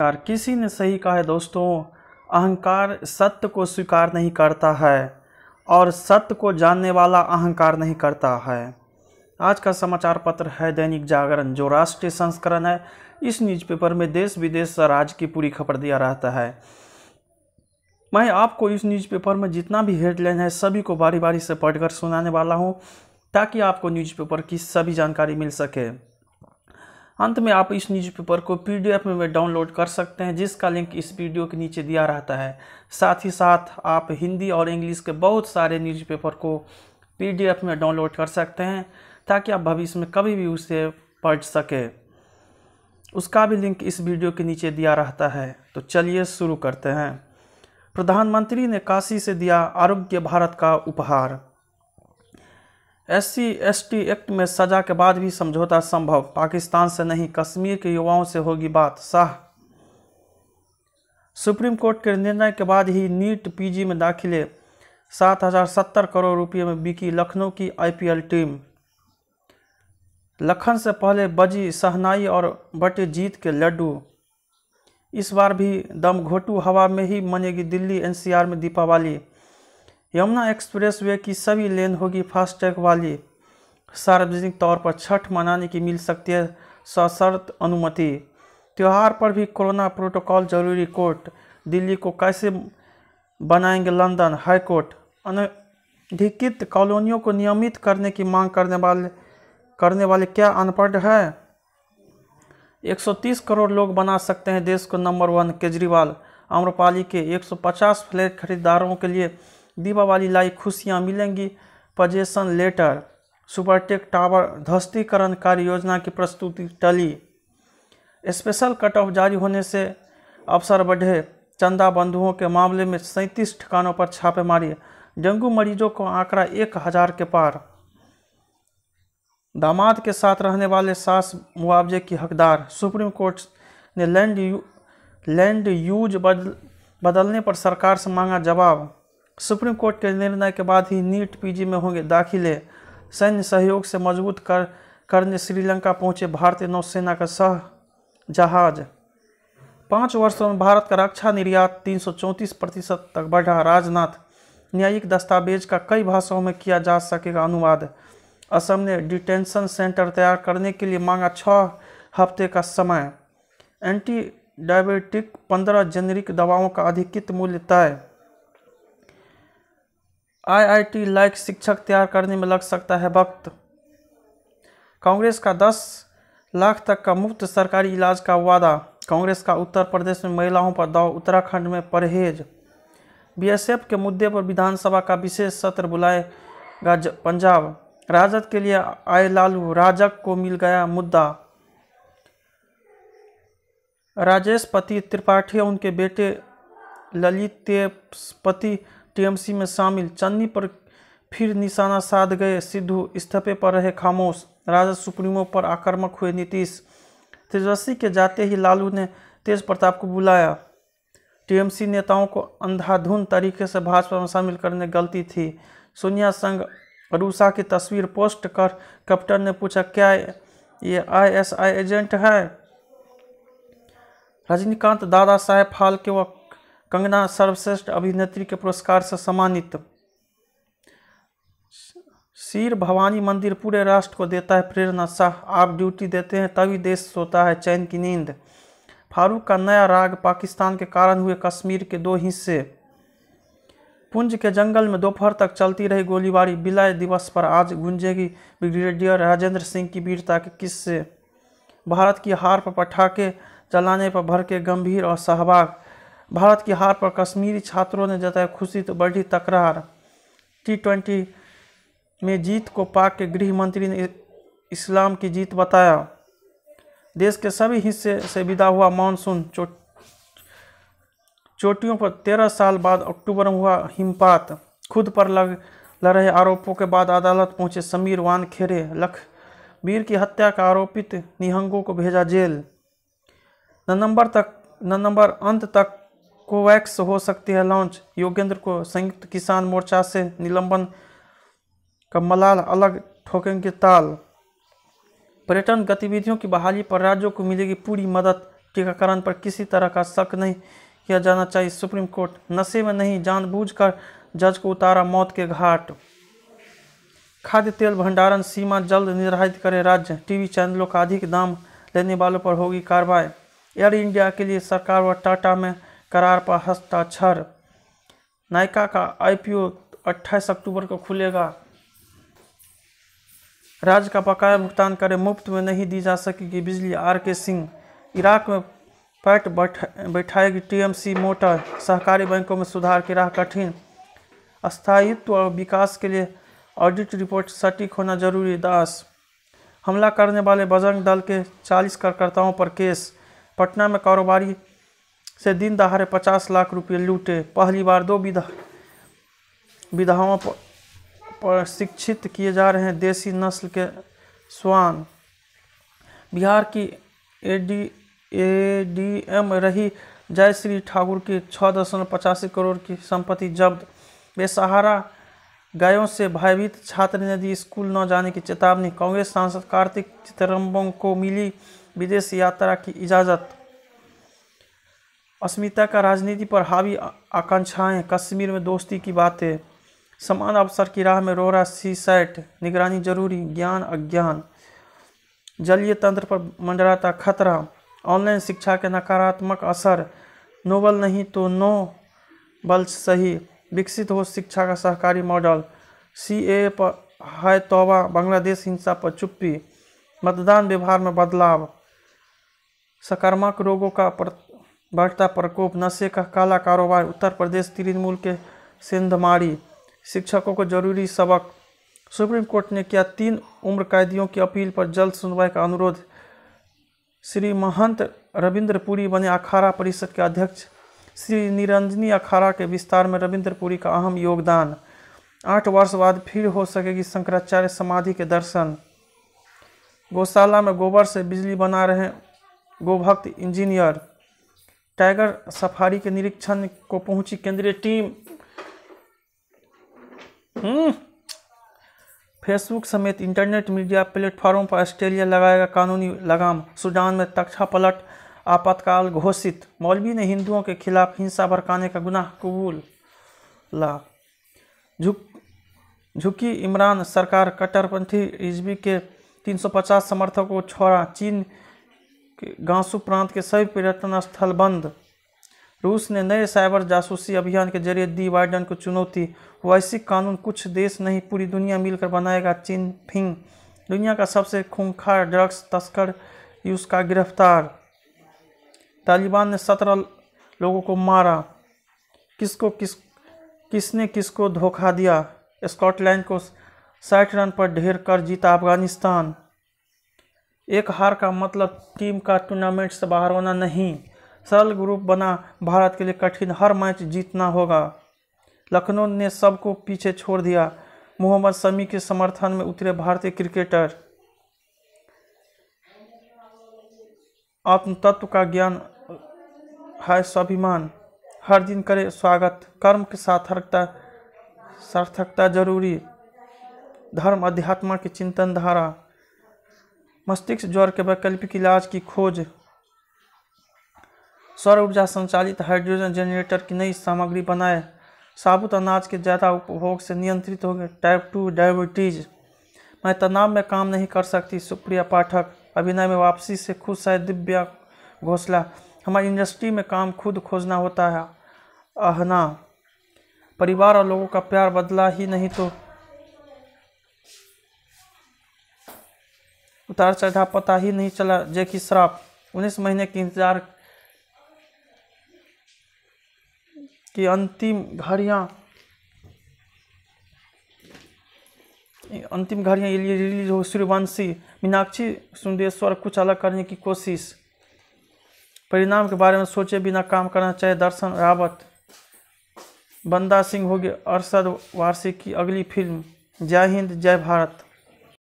अहंकार किसी ने सही कहा है दोस्तों अहंकार सत्य को स्वीकार नहीं करता है और सत्य को जानने वाला अहंकार नहीं करता है आज का समाचार पत्र है दैनिक जागरण जो राष्ट्रीय संस्करण है इस न्यूज़पेपर में देश विदेश राज्य की पूरी खबर दिया रहता है मैं आपको इस न्यूज़पेपर में जितना भी हेडलाइन है सभी को बारी बारी से पढ़कर सुनाने वाला हूँ ताकि आपको न्यूज़पेपर की सभी जानकारी मिल सके अंत में आप इस न्यूज़पेपर को पीडीएफ में डाउनलोड कर सकते हैं जिसका लिंक इस वीडियो के नीचे दिया रहता है साथ ही साथ आप हिंदी और इंग्लिश के बहुत सारे न्यूज़पेपर को पीडीएफ में डाउनलोड कर सकते हैं ताकि आप भविष्य में कभी भी उसे पढ़ सके उसका भी लिंक इस वीडियो के नीचे दिया रहता है तो चलिए शुरू करते हैं प्रधानमंत्री ने काशी से दिया आरोग्य भारत का उपहार एस सी एक्ट में सजा के बाद भी समझौता संभव पाकिस्तान से नहीं कश्मीर के युवाओं से होगी बात शाह सुप्रीम कोर्ट के निर्णय के बाद ही नीट पीजी में दाखिले सात हजार सत्तर करोड़ रुपये में बिकी लखनऊ की आईपीएल टीम लखन से पहले बजी सहनाई और बटे जीत के लड्डू इस बार भी दम घोटू हवा में ही मनेगी दिल्ली एनसीआर में दीपावली यमुना एक्सप्रेस वे की सभी लेन होगी फास्टैग वाली सार्वजनिक तौर पर छठ मनाने की मिल सकती है सशर्त अनुमति त्यौहार पर भी कोरोना प्रोटोकॉल जरूरी कोर्ट दिल्ली को कैसे बनाएंगे लंदन हाई कोर्ट अनधिकृत कॉलोनियों को नियमित करने की मांग करने वाले करने वाले क्या अनपढ़ है 130 करोड़ लोग बना सकते हैं देश को नंबर वन केजरीवाल आम्रपाली के 150 फ्लैट खरीदारों के लिए दीपावली लाई खुशियाँ मिलेंगी पजेशन लेटर सुपरटेक टावर ध्वस्तीकरण कार्य योजना की प्रस्तुति टली स्पेशल कट ऑफ जारी होने से अवसर बढ़े चंदा बंधुओं के मामले में सैंतीस ठिकानों पर छापेमारी डेंगू मरीजों को आंकड़ा एक हजार के पार दामाद के साथ रहने वाले सास मुआवजे की हकदार सुप्रीम कोर्ट ने लैंड यू लैंड यूज बदल, बदलने पर सरकार से मांगा जवाब सुप्रीम कोर्ट के निर्णय के बाद ही नीट पीजी में होंगे दाखिले सैन्य सहयोग से मजबूत कर करने श्रीलंका पहुंचे भारतीय नौसेना का सह जहाज पाँच वर्षों में भारत का रक्षा निर्यात 334 प्रतिशत तक बढ़ा राजनाथ न्यायिक दस्तावेज का कई भाषाओं में किया जा सकेगा अनुवाद असम ने डिटेंशन सेंटर तैयार करने के लिए मांगा छः हफ्ते का समय एंटी डायबिटिक पंद्रह जेनरिक दवाओं का अधिकृत मूल्य तय आईआईटी लाइक शिक्षक तैयार करने में लग सकता है वक्त कांग्रेस का 10 लाख तक का मुफ्त सरकारी इलाज का वादा कांग्रेस का उत्तर प्रदेश में महिलाओं पर दाव उत्तराखंड में परहेज बीएसएफ के मुद्दे पर विधानसभा का विशेष सत्र बुलाएगा पंजाब राजद के लिए आए लालू राजक को मिल गया मुद्दा राजेश पति त्रिपाठी उनके बेटे ललित पति टीएमसी में शामिल चन्नी पर फिर निशाना साध गए सिद्धू इस्तीफे पर रहे खामोश राजद सुप्रीमो पर आक्रामक हुए नीतीश तेजस्वी के जाते ही लालू ने तेज प्रताप को बुलाया टीएमसी नेताओं को अंधाधुन तरीके से भाजपा में शामिल करने गलती थी सोनिया संघ रूसा की तस्वीर पोस्ट कर कैप्टन ने पूछा क्या ये आईएसआई एजेंट है रजनीकांत दादा साहेब फालके व कंगना सर्वश्रेष्ठ अभिनेत्री के पुरस्कार से सम्मानित शीर भवानी मंदिर पूरे राष्ट्र को देता है प्रेरणा शाह आप ड्यूटी देते हैं तभी देश सोता है चैन की नींद फारूक का नया राग पाकिस्तान के कारण हुए कश्मीर के दो हिस्से पुंज के जंगल में दोपहर तक चलती रही गोलीबारी विलय दिवस पर आज गुंजेगी ब्रिगेडियर राजेंद्र सिंह की वीरता के किस्से भारत की हार पर पटाखे चलाने पर भर के गंभीर और सहभाग भारत की हार पर कश्मीरी छात्रों ने जताया खुशी तो बढ़ी तकरार टी ट्वेंटी में जीत को पाक के गृह मंत्री ने इस्लाम की जीत बताया देश के सभी हिस्से से विदा हुआ मानसून चो, चोटियों पर तेरह साल बाद अक्टूबर में हुआ हिमपात खुद पर लग रहे आरोपों के बाद अदालत पहुंचे समीर वान खेरे लखबीर की हत्या का आरोपित निहंगों को भेजा जेल नवंबर तक नवंबर अंत तक कोवैक्स हो सकती है लॉन्च योगेंद्र को संयुक्त किसान मोर्चा से निलंबन का मलाल अलग ठोकेंगे ताल पर्यटन गतिविधियों की बहाली पर राज्यों को मिलेगी पूरी मदद टीकाकरण पर किसी तरह का शक नहीं किया जाना चाहिए सुप्रीम कोर्ट नशे में नहीं जानबूझकर जज को उतारा मौत के घाट खाद्य तेल भंडारण सीमा जल्द निर्धारित करे राज्य टीवी चैनलों का अधिक दाम लेने वालों पर होगी कार्रवाई एयर इंडिया के लिए सरकार व टाटा में करार पर हस्ताक्षर नायका का आईपीओ 28 अक्टूबर को खुलेगा राज्य का बकाया भुगतान करें मुफ्त में नहीं दी जा सकेगी बिजली आर के सिंह इराक में पैट बैठाएगी टीएमसी मोटर सहकारी बैंकों में सुधार की राह कठिन स्थायित्व और विकास के लिए ऑडिट रिपोर्ट सटीक होना जरूरी दास हमला करने वाले बजरंग दल के 40 कार्यकर्ताओं पर केस पटना में कारोबारी से दिन दहाड़े पचास लाख रुपये लूटे पहली बार दो विधा विधाओं पर प्रशिक्षित किए जा रहे हैं देसी नस्ल के स्वान बिहार की एडी एडीएम रही जयश्री ठाकुर की छः दशमलव पचासी करोड़ की संपत्ति जब्त बेसहारा गायों से भयभीत छात्र ने दी स्कूल न जाने की चेतावनी कांग्रेस सांसद कार्तिक चिदम्बरम को मिली विदेश यात्रा की इजाज़त अस्मिता का राजनीति पर हावी आकांक्षाएं कश्मीर में दोस्ती की बातें समान अवसर की राह में रोरा सी सैट निगरानी जरूरी ज्ञान अज्ञान जलीय तंत्र पर मंडराता खतरा ऑनलाइन शिक्षा के नकारात्मक असर नोबल नहीं तो नो बल सही विकसित हो शिक्षा का सहकारी मॉडल सी ए पर है तोबा बांग्लादेश हिंसा पर चुप्पी मतदान व्यवहार में बदलाव सकारात्मक रोगों का प्रत बढ़ता प्रकोप नशे का काला कारोबार उत्तर प्रदेश तृणमूल के सिंधमाड़ी शिक्षकों को जरूरी सबक सुप्रीम कोर्ट ने किया तीन उम्र कैदियों की अपील पर जल्द सुनवाई का अनुरोध श्री महंत रविंद्रपुरी बने अखाड़ा परिषद के अध्यक्ष श्री निरंजनी अखाड़ा के विस्तार में रविंद्रपुरी का अहम योगदान आठ वर्ष बाद फिर हो सकेगी शंकराचार्य समाधि के दर्शन गौशाला में गोबर से बिजली बना रहे गोभक्त इंजीनियर टाइगर सफारी के निरीक्षण को पहुंची केंद्रीय टीम हम्म। फेसबुक समेत इंटरनेट मीडिया प्लेटफॉर्म पर ऑस्ट्रेलिया लगाएगा कानूनी लगाम सूडान में तख्ता पलट आपातकाल घोषित मौलवी ने हिंदुओं के खिलाफ हिंसा भड़काने का गुनाह कबूल ला झुक झुकी इमरान सरकार कट्टरपंथी रिजवी के 350 समर्थकों को छोड़ा चीन गांसू प्रांत के सभी पर्यटन स्थल बंद रूस ने नए साइबर जासूसी अभियान के जरिए दी बाइडन को चुनौती वैश्विक कानून कुछ देश नहीं पूरी दुनिया मिलकर बनाएगा चीन फिंग दुनिया का सबसे खूंखार ड्रग्स तस्कर उसका गिरफ्तार तालिबान ने सत्रह लोगों को मारा किसको किस किसने किसको धोखा दिया स्कॉटलैंड को साठ रन पर ढेर कर जीता अफगानिस्तान एक हार का मतलब टीम का टूर्नामेंट से बाहर होना नहीं सरल ग्रुप बना भारत के लिए कठिन हर मैच जीतना होगा लखनऊ ने सबको पीछे छोड़ दिया मोहम्मद शमी के समर्थन में उतरे भारतीय क्रिकेटर आत्मतत्व का ज्ञान है स्वाभिमान हर दिन करे स्वागत कर्म के सार्थकता सार्थकता जरूरी धर्म अध्यात्म की चिंतन धारा मस्तिष्क ज्वर के वैकल्पिक इलाज की खोज सौर ऊर्जा संचालित हाइड्रोजन जनरेटर की नई सामग्री बनाए साबुत अनाज के ज़्यादा उपभोग से नियंत्रित हो गए टाइप टू डायबिटीज़ मैं तनाव में काम नहीं कर सकती सुप्रिया पाठक अभिनय में वापसी से खुश है दिव्या घोसला हमारी इंडस्ट्री में काम खुद खोजना होता है अहना परिवार और लोगों का प्यार बदला ही नहीं तो उतार चढ़ाव पता ही नहीं चला कि श्राप उन्नीस महीने के इंतजार की अंतिम घड़ियाँ अंतिम घड़ियाँ ये रिलीज हो सूर्यवंशी मीनाक्षी सुंदेश्वर कुछ अलग करने की कोशिश परिणाम के बारे में सोचे बिना काम करना चाहे दर्शन रावत बंदा सिंह होगी अरसद वार्षिक की अगली फिल्म जय हिंद जय भारत